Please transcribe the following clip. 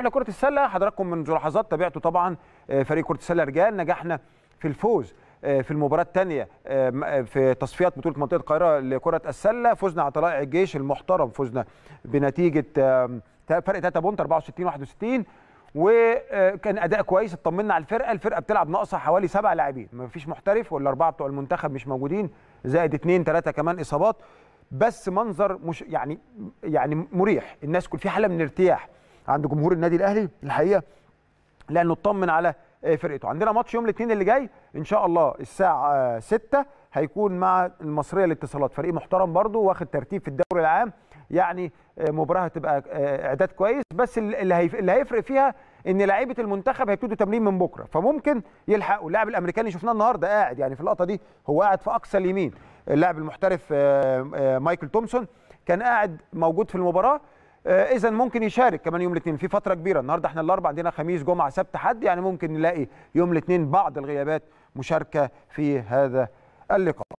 احنا كره السله حضراتكم من ملاحظات تابعته طبعا آه، فريق كره السله رجال نجحنا في الفوز آه، في المباراه الثانيه آه، في تصفيات بطوله منطقه القاهره لكره السله فزنا على طلائع الجيش المحترم فزنا بنتيجه فرق 3 بونت 64 61 وكان اداء كويس اطمنا على الفرقه الفرقه بتلعب ناقصه حوالي سبع لاعبين ما فيش محترف ولا اربعه بتوع المنتخب مش موجودين زائد اثنين ثلاثه كمان اصابات بس منظر مش يعني يعني مريح الناس كل في حاله من الارتياح عند جمهور النادي الاهلي الحقيقه لانه اطمن على آه، فرقته عندنا ماتش يوم الاثنين اللي جاي ان شاء الله الساعه 6 آه، هيكون مع المصريه للاتصالات فريق محترم برده واخد ترتيب في الدوري العام يعني آه، مباراه هتبقى اعداد كويس بس اللي اللي هيفرق فيها ان لعيبه المنتخب هيبتدوا تمرين من بكره فممكن يلحقوا اللاعب الامريكاني شفناه النهارده قاعد يعني في اللقطه دي هو قاعد في اقصى اليمين اللاعب المحترف مايكل تومسون كان قاعد موجود في المباراه آه، اذا ممكن يشارك كمان يوم الاثنين في فتره كبيره النهارده احنا الاربع عندنا خميس جمعه سبت حد يعني ممكن نلاقي يوم الاثنين بعض الغيابات مشاركه في هذا اللقاء